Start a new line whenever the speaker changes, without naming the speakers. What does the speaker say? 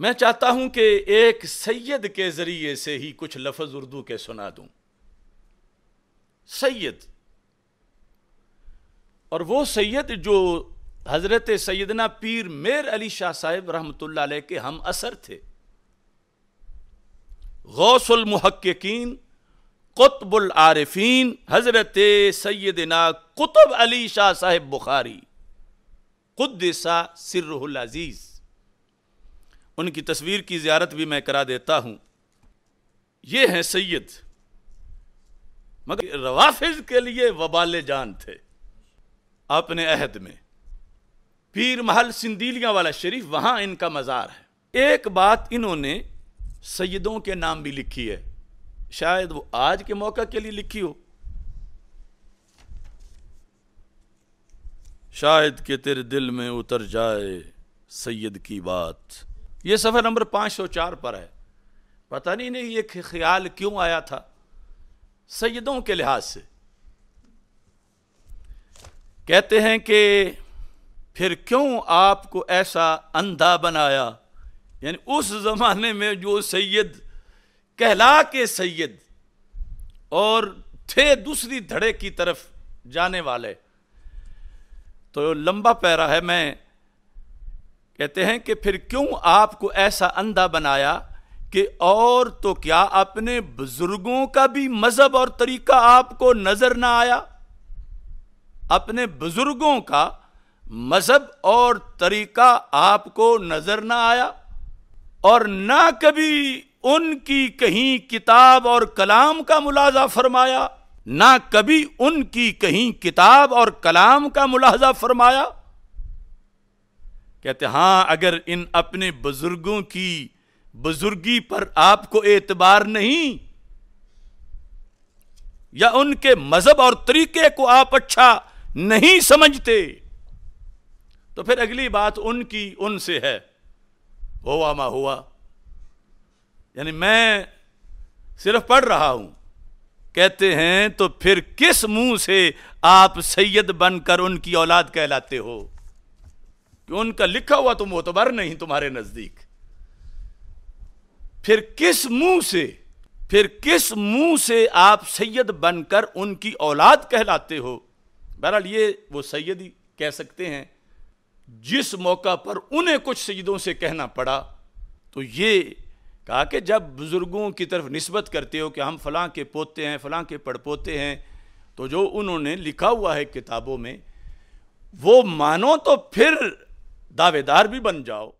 मैं चाहता हूं कि एक सैयद के ज़रिए से ही कुछ लफज उर्दू के सुना दूं सैयद और वो सैयद जो हज़रत सैदना पीर मेर अली शाह साहेब रहमत के हम असर थे मुहक्कीन कुतबुल आरिफीन हज़रत सैदना कुतुब अली शाह साहेब बुखारी कुद्दसा सिर्रहुल अजीज़ उनकी तस्वीर की ज़्यारत भी मैं करा देता हूं ये हैं सैयद मगर रवाफिज के लिए वबाले जान थे अपने अहद में पीर महल सिंदीलिया वाला शरीफ वहां इनका मज़ार है एक बात इन्होंने सैदों के नाम भी लिखी है शायद वो आज के मौका के लिए लिखी हो शायद के तेरे दिल में उतर जाए सैयद की बात ये सफ़र नंबर पाँच सौ चार पर है पता नहीं नहीं ये ख्याल क्यों आया था सैदों के लिहाज से कहते हैं कि फिर क्यों आपको ऐसा अंधा बनाया यानी उस ज़माने में जो सैयद कहला के सैयद और थे दूसरी धड़े की तरफ जाने वाले तो लंबा पैरा है मैं कहते हैं कि फिर क्यों आपको ऐसा अंधा बनाया कि और तो क्या अपने बुजुर्गों का भी मजहब और तरीका आपको नजर ना आया अपने बुजुर्गों का मजहब और तरीका आपको नजर ना आया और ना कभी उनकी कहीं किताब और कलाम का मुलाजा फरमाया ना कभी उनकी कहीं किताब और कलाम का मुलाजा फरमाया कहते हाँ अगर इन अपने बुजुर्गों की बुजुर्गी पर आपको एतबार नहीं या उनके मजहब और तरीके को आप अच्छा नहीं समझते तो फिर अगली बात उनकी उनसे है होवा मा हुआ यानी मैं सिर्फ पढ़ रहा हूं कहते हैं तो फिर किस मुंह से आप सैयद बनकर उनकी औलाद कहलाते हो कि उनका लिखा हुआ तो मोतबर नहीं तुम्हारे नजदीक फिर किस मुंह से फिर किस मुंह से आप सैयद बनकर उनकी औलाद कहलाते हो बहरहाल ये वो सैयद ही कह सकते हैं जिस मौका पर उन्हें कुछ सैदों से कहना पड़ा तो ये कहा कि जब बुज़ुर्गों की तरफ नस्बत करते हो कि हम फलां के पोते हैं फलां के पड़पोते हैं तो जो उन्होंने लिखा हुआ है किताबों में वो मानो तो फिर दावेदार भी बन जाओ